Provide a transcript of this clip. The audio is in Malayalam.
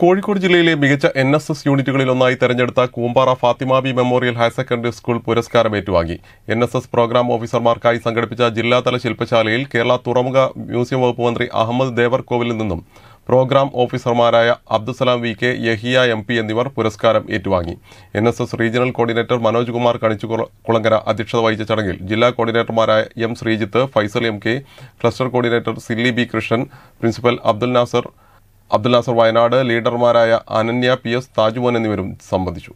കോഴിക്കോട് ജില്ലയിലെ മികച്ച എൻ എസ് എസ് ഒന്നായി തെരഞ്ഞെടുത്ത Koombara Fathimabi memorial higher secondary school പുരസ്കാരം ഏറ്റുവാങ്ങി എൻ എസ് എസ് പ്രോഗ്രാം ഓഫീസർമാർക്കായി സംഘടിപ്പിച്ച ജില്ലാതല ശില്പശാലയിൽ കേരള തുറമുഖ മ്യൂസിയം വകുപ്പ് മന്ത്രി അഹമ്മദ് ദേവർകോവിലിൽ നിന്നും പ്രോഗ്രാം ഓഫീസർമാരായ Abdussalam V K Yahiya M P എന്നിവർ പുരസ്കാരം ഏറ്റുവാങ്ങി N S S regional coordinator Manoj Kumar Kanichukulangara അധ്യക്ഷത വഹിച്ച ചടങ്ങിൽ ജില്ലാ കോർഡിനേറ്റർമാരായ M Sreejith Faisal M K cluster coordinator Silli B Krishnan principal Abdul Nasar Abdul Nasar Wayanad ലീഡർമാരായ അനന്യ പി എസ് താജുമോൻ എന്നിവരും സംബന്ധിച്ചു